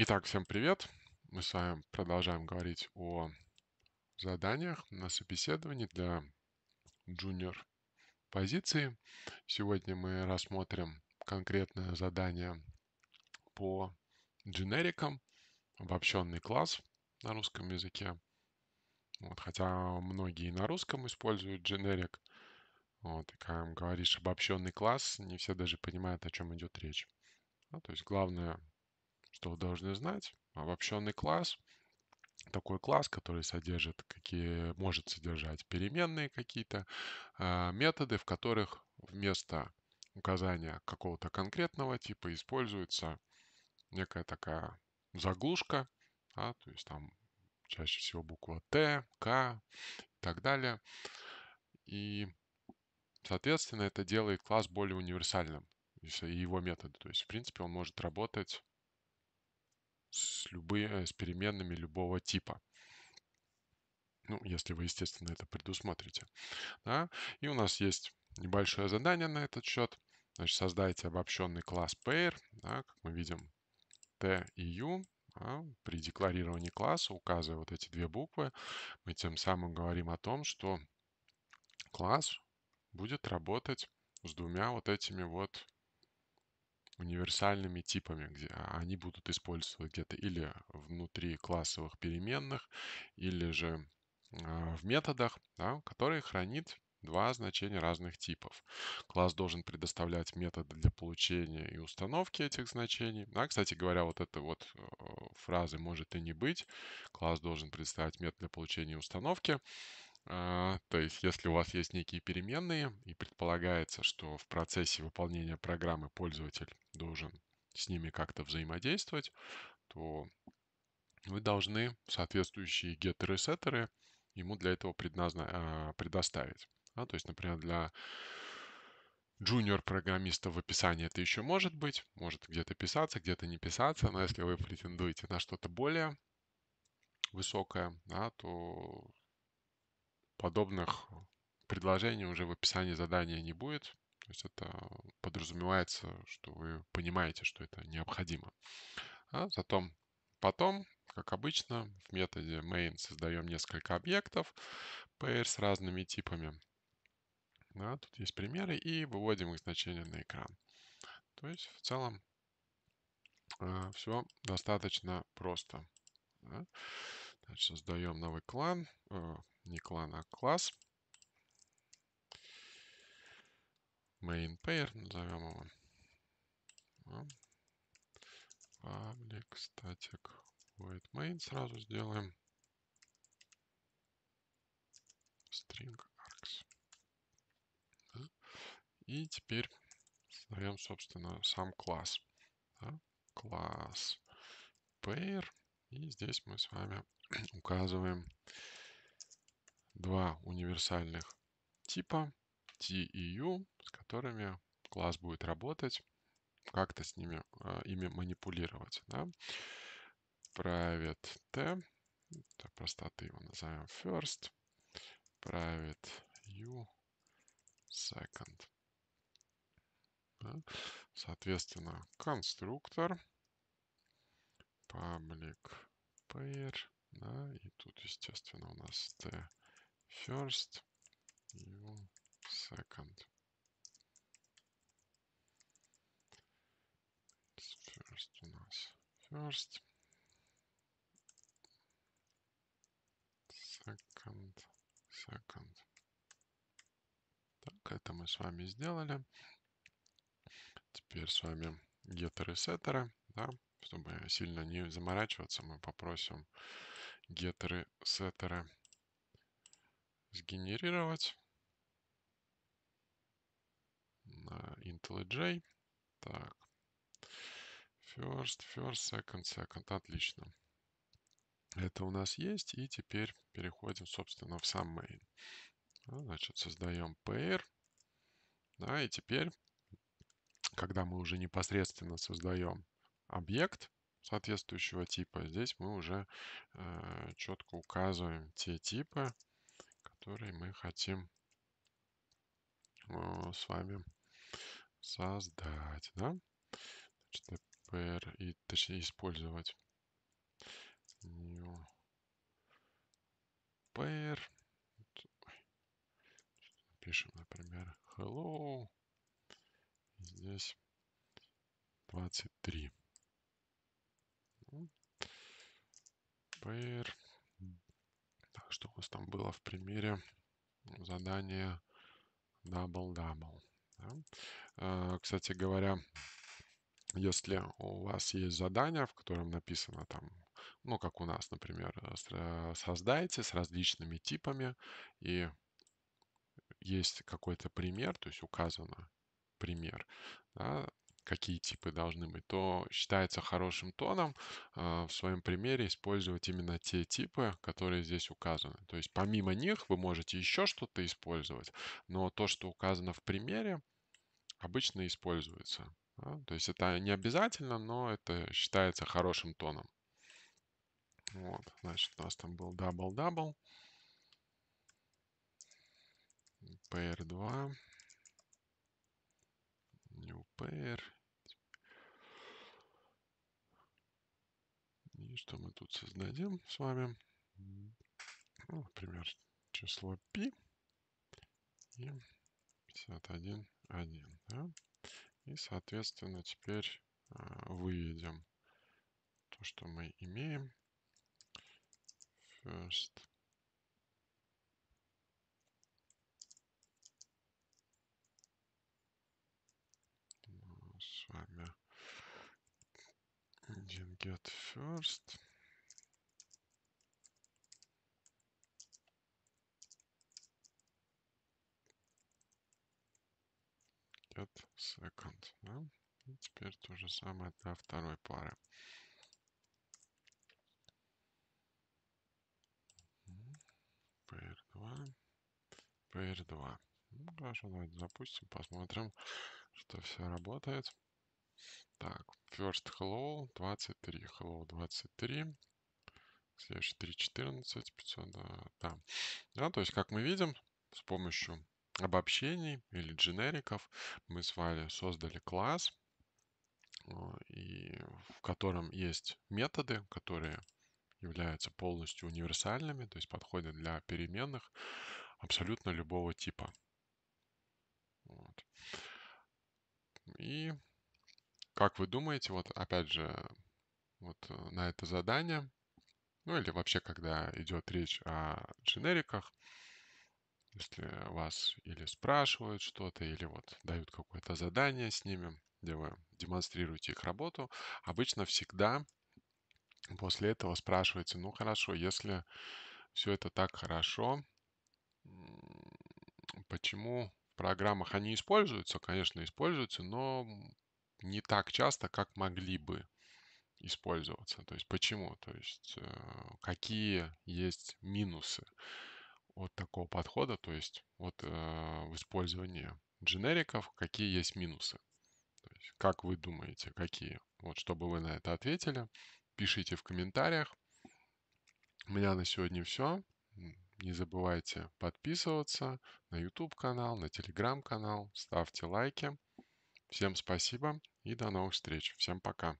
Итак, всем привет! Мы с вами продолжаем говорить о заданиях на собеседовании для junior позиции. Сегодня мы рассмотрим конкретное задание по дженерикам, обобщенный класс на русском языке. Вот, хотя многие на русском используют дженерик, вот, и когда говоришь обобщенный класс, не все даже понимают, о чем идет речь. Ну, то есть главное что вы должны знать. Обобщенный а класс такой класс, который содержит, какие может содержать переменные какие-то а, методы, в которых вместо указания какого-то конкретного типа используется некая такая заглушка, да, то есть там чаще всего буква Т, К и так далее. И, соответственно, это делает класс более универсальным и его методы. То есть, в принципе, он может работать с, любые, э, с переменными любого типа. Ну, если вы, естественно, это предусмотрите. Да? И у нас есть небольшое задание на этот счет. Значит, создайте обобщенный класс pair. Да, как мы видим, T и U. Да, при декларировании класса, указывая вот эти две буквы, мы тем самым говорим о том, что класс будет работать с двумя вот этими вот универсальными типами, где а, они будут использоваться где-то или внутри классовых переменных, или же а, в методах, да, которые хранит два значения разных типов. Класс должен предоставлять методы для получения и установки этих значений. Да, кстати говоря, вот эта вот э, фраза может и не быть. Класс должен предоставить метод для получения и установки. А, то есть, если у вас есть некие переменные и предполагается, что в процессе выполнения программы пользователь должен с ними как-то взаимодействовать, то вы должны соответствующие геттеры и сеттеры ему для этого предназна... А, предоставить. А, то есть, например, для джуниор-программиста в описании это еще может быть, может где-то писаться, где-то не писаться, но если вы претендуете на что-то более высокое, да, то подобных предложений уже в описании задания не будет. То есть это подразумевается, что вы понимаете, что это необходимо. А затем потом, как обычно, в методе main создаем несколько объектов, pair с разными типами. Да, тут есть примеры и выводим их значения на экран. То есть в целом а, все достаточно просто. Да. Значит, создаем новый клан, а, не клан, а класс. Main pair назовем его. Public static void main сразу сделаем. String args. Да. И теперь создаем, собственно, сам класс. Да. Класс pair. И здесь мы с вами указываем два универсальных типа T и U, с которыми класс будет работать, как-то с ними, э, ими манипулировать. Да? Private T, для простоты его назовем first, private U second. Да? Соответственно, конструктор public pair, да, и тут, естественно, у нас T first, you second. First у нас first. Second, second. Так, это мы с вами сделали. Теперь с вами геттеры сеттеры, да, чтобы сильно не заморачиваться, мы попросим геттеры сеттеры сгенерировать на IntelliJ. Так. First, first, second, second. Отлично. Это у нас есть. И теперь переходим, собственно, в сам main. А, значит, создаем pair. Да, и теперь, когда мы уже непосредственно создаем объект соответствующего типа, здесь мы уже э, четко указываем те типы, который мы хотим а, с вами создать, да? Значит, pr и точнее использовать new pair. Пишем, например, hello. Здесь 23. Pair что у нас там было в примере задание double-double. Да? А, кстати говоря, если у вас есть задание, в котором написано там, ну, как у нас, например, создайте с различными типами, и есть какой-то пример, то есть указано пример, да, какие типы должны быть, то считается хорошим тоном а, в своем примере использовать именно те типы, которые здесь указаны. То есть помимо них вы можете еще что-то использовать, но то, что указано в примере, обычно используется. То есть это не обязательно, но это считается хорошим тоном. Вот, значит, у нас там был double double PR2. New pair И ну, что мы тут создадим с вами? Ну, например, число π и 51.1, Да? И, соответственно, теперь а, выведем то, что мы имеем. First с вами Didn't get first. Get second, да? И теперь то же самое для второй пары. Pair 2. Pair 2. Ну, хорошо, давайте запустим, посмотрим, что все работает. Так, first hello 23, hello 23. Следующий 3.14, 500, да, да. да, то есть, как мы видим, с помощью обобщений или дженериков мы с вами создали класс, э, и в котором есть методы, которые являются полностью универсальными, то есть подходят для переменных абсолютно любого типа. Вот. И как вы думаете, вот опять же, вот э, на это задание, ну или вообще, когда идет речь о дженериках, если вас или спрашивают что-то, или вот дают какое-то задание с ними, где вы демонстрируете их работу, обычно всегда после этого спрашиваете, ну хорошо, если все это так хорошо, почему в программах они используются? Конечно, используются, но не так часто, как могли бы использоваться. То есть почему? То есть э, какие есть минусы от такого подхода, то есть от э, в использовании дженериков, какие есть минусы. То есть, как вы думаете, какие? Вот чтобы вы на это ответили, пишите в комментариях. У меня на сегодня все. Не забывайте подписываться на YouTube канал, на Telegram канал, ставьте лайки. Всем спасибо и до новых встреч. Всем пока.